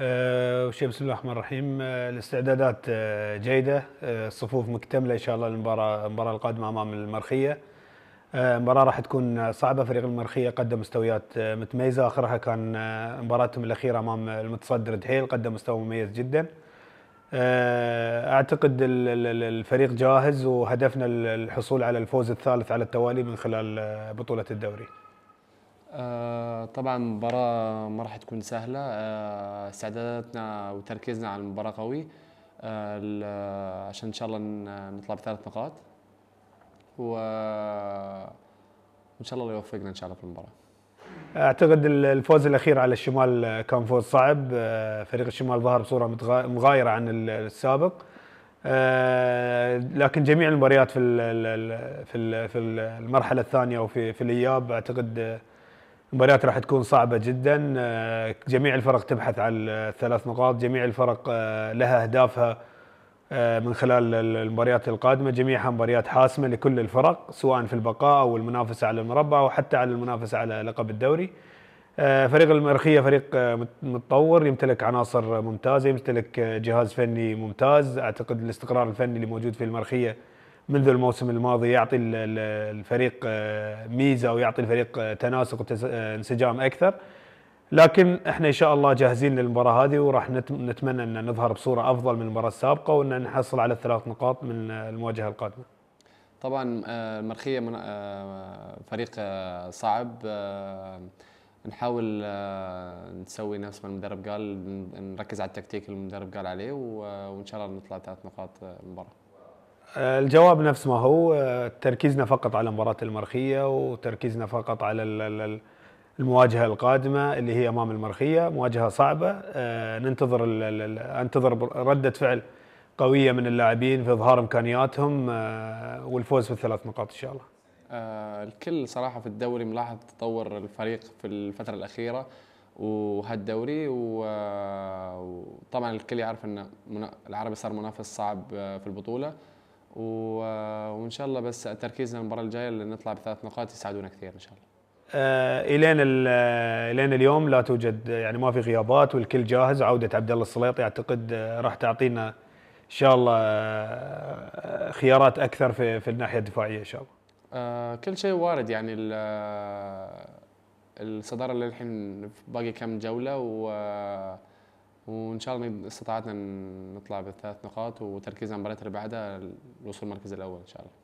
آه، وش بسم الله الرحمن الرحيم آه، الاستعدادات آه، جيدة الصفوف مكتملة إن شاء الله للمباراة المباراة القادمة أمام المرخية المباراه راح تكون صعبة فريق المرخية قدم مستويات متميزة آخرها كان مباراتهم الأخيرة أمام المتصدر دحيل قدم مستوى مميز جدا أعتقد الفريق جاهز وهدفنا الحصول على الفوز الثالث على التوالي من خلال بطولة الدوري طبعا المباراة ما راح تكون سهلة آه، استعداداتنا وتركيزنا على المباراة قوي آه، عشان ان شاء الله نطلع بثلاث نقاط و ان شاء الله يوفقنا ان شاء الله في المباراه اعتقد الفوز الاخير على الشمال كان فوز صعب آه، فريق الشمال ظهر بصوره مغايره عن السابق لكن جميع المباريات في في المرحله الثانيه وفي في الاياب اعتقد مباريات راح تكون صعبة جدا آه، جميع الفرق تبحث عن الثلاث نقاط جميع الفرق آه، لها أهدافها آه، من خلال المباريات القادمة جميعها مباريات حاسمة لكل الفرق سواء في البقاء أو المنافسة على المربع أو حتى على المنافسة على لقب الدوري فريق المرخية فريق متطور يمتلك عناصر ممتازة يمتلك جهاز فني ممتاز أعتقد الاستقرار الفني اللي موجود في المرخية منذ الموسم الماضي يعطي الفريق آه، ميزه ويعطي الفريق آه، تناسق وانسجام آه، اكثر لكن احنا ان شاء الله جاهزين للمباراه هذه وراح نتمنى ان نظهر بصوره افضل من المباراه السابقه وان نحصل على الثلاث نقاط من المواجهه القادمه. طبعا المرخيه من فريق صعب نحاول نسوي نفس ما المدرب قال نركز على التكتيك اللي المدرب قال عليه وان شاء الله نطلع ثلاث نقاط المباراه. الجواب نفس ما هو تركيزنا فقط على مباراة المرخية وتركيزنا فقط على المواجهة القادمة اللي هي أمام المرخية مواجهة صعبة آه، ننتظر أنتظر ردة فعل قوية من اللاعبين في إظهار إمكانياتهم آه، والفوز بالثلاث نقاط إن شاء الله آه، الكل صراحة في الدوري ملاحظ تطور الفريق في الفترة الأخيرة وهالدوري وطبعا الكل يعرف أن العربي صار منافس صعب في البطولة آه، وان شاء الله بس تركيزنا المباراه الجايه اللي نطلع بثلاث نقاط يساعدونا كثير ان شاء الله آه الين آه، الين اليوم لا توجد آه، يعني ما في غيابات والكل جاهز عوده عبد الله السليطي اعتقد راح تعطينا ان شاء الله خيارات اكثر في في الناحيه الدفاعيه ان شاء الله. آه كل شيء وارد يعني الصداره للحين باقي كم جوله و وان شاء الله استطعتنا نطلع بالثلاث نقاط وتركيزنا على المباريات اللي بعدها الوصول المركز الاول ان شاء الله